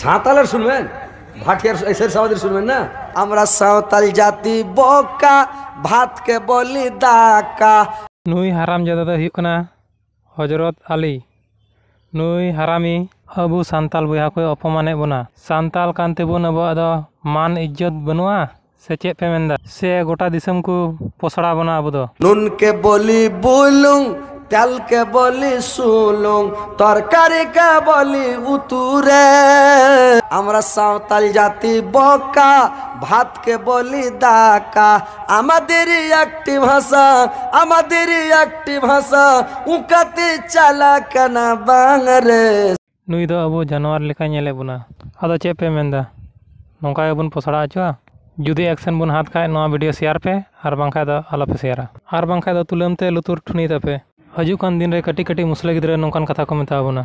সাঁতালের শুনবেন ভাটিয়ার এসের সাবাদের শুনবেন না আমরা সাঁওতাল জাতি বোকা ভাতকে বলি দাকা নুই হারামজাদা দো ᱦᱩᱭᱩᱜ ᱠᱟᱱᱟ ᱦᱚᱡᱨᱚᱛ ᱟᱞᱤ ᱱᱩᱭ ᱦᱟᱨᱟᱢᱤ ᱟᱵᱚ ᱥᱟᱱᱛᱟᱞ ᱵᱚᱭᱦᱟ ᱠᱚᱭ ᱚᱯᱚᱢᱟᱱᱮᱫ ᱵᱚᱱᱟ ᱥᱟᱱᱛᱟᱞ ᱠᱟᱱ ᱛᱮᱵᱚᱱ ᱟᱵᱚᱣᱟᱜ ᱫᱚ ᱢᱟᱱ ᱤᱡᱽᱡᱚᱛ ᱵᱟᱹᱱᱩᱜᱼᱟ ᱥᱮ ᱪᱮᱫ ᱯᱮ ᱢᱮᱱᱫᱟ ᱥᱮ ᱜᱚᱴᱟ ᱫᱤᱥᱚᱢ ᱠᱚ ᱯᱚᱥᱲᱟ ᱵᱚᱱᱟ ᱟᱵᱚ ᱫᱚ ᱱᱩᱱᱠᱮ ᱵᱚᱞᱤ ᱵᱩᱞᱩᱝ তালকে বলি সুলং তরকারে কা বলি উতুরে আমরা সাওতাল জাতি ব ッカ ভাতকে বলি দা কা আমাদের একটি ভাষা আমাদের একটি ভাষা উকাতে চালাক না বাংরে নই তো ابو জানোয়ার লিখা নিয়ে লেব না আদা চেপ মেনদা নকা এবুন পসড়া আচো যদি অ্যাকশন বন হাত খায় নয়া ভিডিও শেয়ার পে আর বাংখায় দ আলাপে শেয়ারা আর বাংখায় দ তুলমতে লুতুর ঠুনি দাপে ᱦᱤᱡᱩᱜ ᱠᱟᱱ ᱫᱤᱱ ᱨᱮ ᱠᱟᱹᱴᱤᱡ ᱠᱟᱹᱴᱤᱡ ᱢᱩᱥᱞᱟᱹ ᱜᱤᱫᱽᱨᱟᱹ ᱱᱚᱝᱠᱟᱱ ᱠᱟᱛᱷᱟ ᱠᱚ ᱢᱮᱛᱟ ᱵᱚᱱᱟ